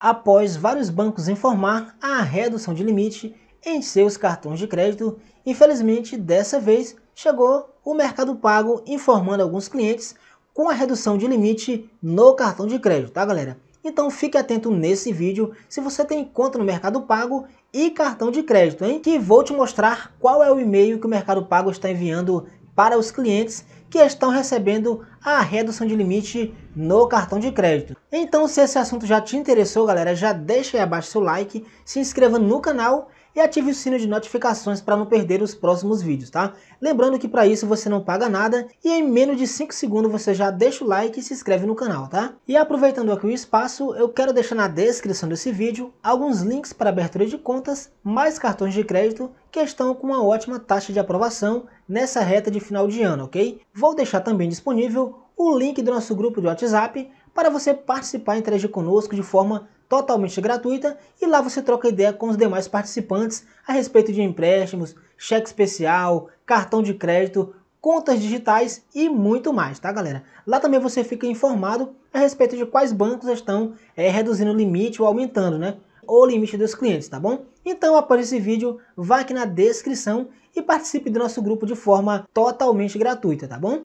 após vários bancos informar a redução de limite em seus cartões de crédito, infelizmente dessa vez chegou o Mercado Pago informando alguns clientes com a redução de limite no cartão de crédito, tá galera? Então fique atento nesse vídeo se você tem conta no Mercado Pago e cartão de crédito, hein? Que vou te mostrar qual é o e-mail que o Mercado Pago está enviando para os clientes que estão recebendo a redução de limite no cartão de crédito. Então se esse assunto já te interessou galera, já deixa aí abaixo seu like, se inscreva no canal e ative o sino de notificações para não perder os próximos vídeos, tá? Lembrando que para isso você não paga nada e em menos de 5 segundos você já deixa o like e se inscreve no canal, tá? E aproveitando aqui o espaço, eu quero deixar na descrição desse vídeo alguns links para abertura de contas, mais cartões de crédito que estão com uma ótima taxa de aprovação nessa reta de final de ano, ok? Vou deixar também disponível o link do nosso grupo de WhatsApp para você participar e interagir conosco de forma totalmente gratuita e lá você troca ideia com os demais participantes a respeito de empréstimos, cheque especial, cartão de crédito, contas digitais e muito mais, tá galera? Lá também você fica informado a respeito de quais bancos estão é, reduzindo o limite ou aumentando, né? O limite dos clientes, tá bom? Então, após esse vídeo, vá aqui na descrição e participe do nosso grupo de forma totalmente gratuita, tá bom?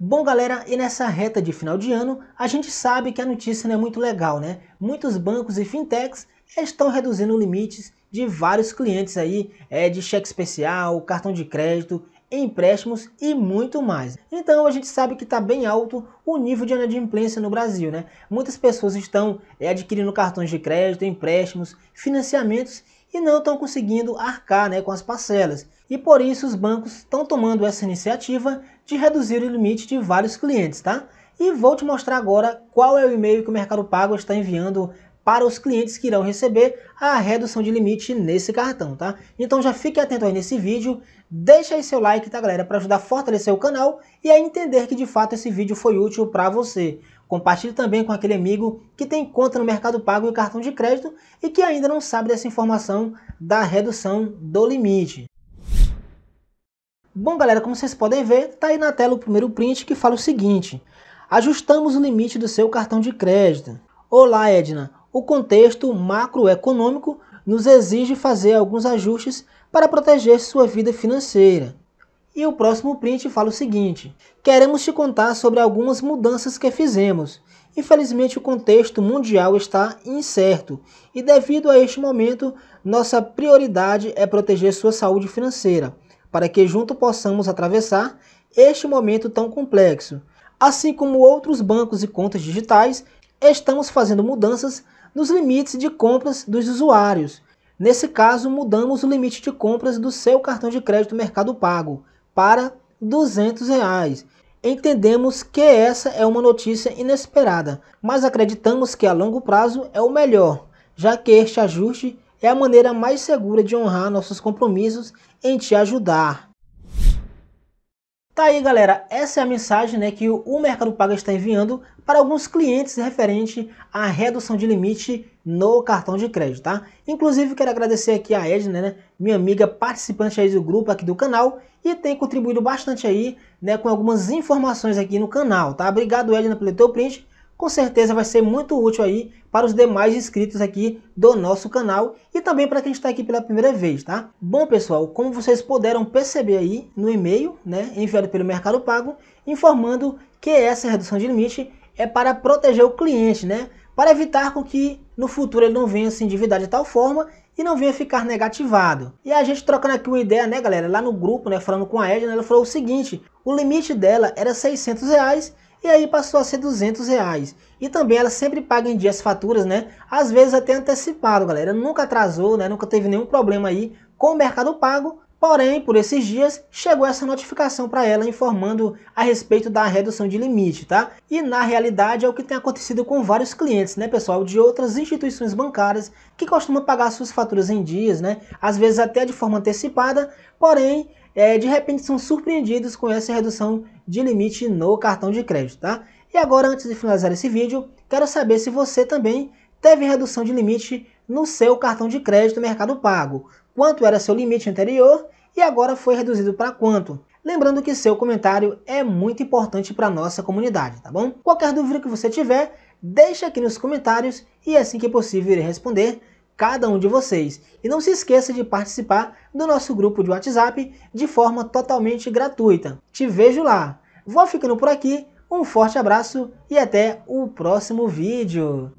Bom, galera, e nessa reta de final de ano, a gente sabe que a notícia não é muito legal, né? Muitos bancos e fintechs estão reduzindo limites de vários clientes aí, é, de cheque especial, cartão de crédito, empréstimos e muito mais. Então a gente sabe que está bem alto o nível de inadimplência no Brasil, né? Muitas pessoas estão é, adquirindo cartões de crédito, empréstimos, financiamentos e não estão conseguindo arcar né, com as parcelas. E por isso os bancos estão tomando essa iniciativa de reduzir o limite de vários clientes, tá? E vou te mostrar agora qual é o e-mail que o Mercado Pago está enviando para os clientes que irão receber a redução de limite nesse cartão, tá? Então já fique atento aí nesse vídeo, deixa aí seu like, tá galera, para ajudar a fortalecer o canal e a entender que de fato esse vídeo foi útil para você. Compartilhe também com aquele amigo que tem conta no Mercado Pago e cartão de crédito e que ainda não sabe dessa informação da redução do limite. Bom, galera, como vocês podem ver, tá aí na tela o primeiro print que fala o seguinte. Ajustamos o limite do seu cartão de crédito. Olá, Edna. O contexto macroeconômico nos exige fazer alguns ajustes para proteger sua vida financeira. E o próximo print fala o seguinte. Queremos te contar sobre algumas mudanças que fizemos. Infelizmente, o contexto mundial está incerto e devido a este momento, nossa prioridade é proteger sua saúde financeira para que junto possamos atravessar este momento tão complexo. Assim como outros bancos e contas digitais, estamos fazendo mudanças nos limites de compras dos usuários. Nesse caso, mudamos o limite de compras do seu cartão de crédito Mercado Pago para R$ 200. Reais. Entendemos que essa é uma notícia inesperada, mas acreditamos que a longo prazo é o melhor, já que este ajuste é a maneira mais segura de honrar nossos compromissos em te ajudar. Tá aí, galera. Essa é a mensagem né, que o Mercado Paga está enviando para alguns clientes referente à redução de limite no cartão de crédito, tá? Inclusive, quero agradecer aqui a Edna, né, minha amiga participante aí do grupo aqui do canal e tem contribuído bastante aí, né, com algumas informações aqui no canal, tá? Obrigado, Edna, pelo teu print com certeza vai ser muito útil aí para os demais inscritos aqui do nosso canal e também para quem está aqui pela primeira vez, tá? Bom, pessoal, como vocês puderam perceber aí no e-mail, né, enviado pelo Mercado Pago, informando que essa redução de limite é para proteger o cliente, né? Para evitar com que no futuro ele não venha se endividar de tal forma e não venha ficar negativado. E a gente trocando aqui uma ideia, né, galera? Lá no grupo, né, falando com a Edna, ela falou o seguinte, o limite dela era 600 reais e aí passou a ser 200 reais. E também ela sempre paga em dia as faturas, né? Às vezes até antecipado, galera. Nunca atrasou, né? Nunca teve nenhum problema aí com o Mercado Pago. Porém, por esses dias, chegou essa notificação para ela informando a respeito da redução de limite, tá? E na realidade é o que tem acontecido com vários clientes, né, pessoal, de outras instituições bancárias que costumam pagar suas faturas em dias, né? Às vezes até de forma antecipada, porém é, de repente são surpreendidos com essa redução de limite no cartão de crédito, tá? E agora, antes de finalizar esse vídeo, quero saber se você também teve redução de limite no seu cartão de crédito Mercado Pago. Quanto era seu limite anterior e agora foi reduzido para quanto? Lembrando que seu comentário é muito importante para a nossa comunidade, tá bom? Qualquer dúvida que você tiver, deixa aqui nos comentários e assim que possível irei responder cada um de vocês. E não se esqueça de participar do nosso grupo de WhatsApp de forma totalmente gratuita. Te vejo lá! Vou ficando por aqui, um forte abraço e até o próximo vídeo!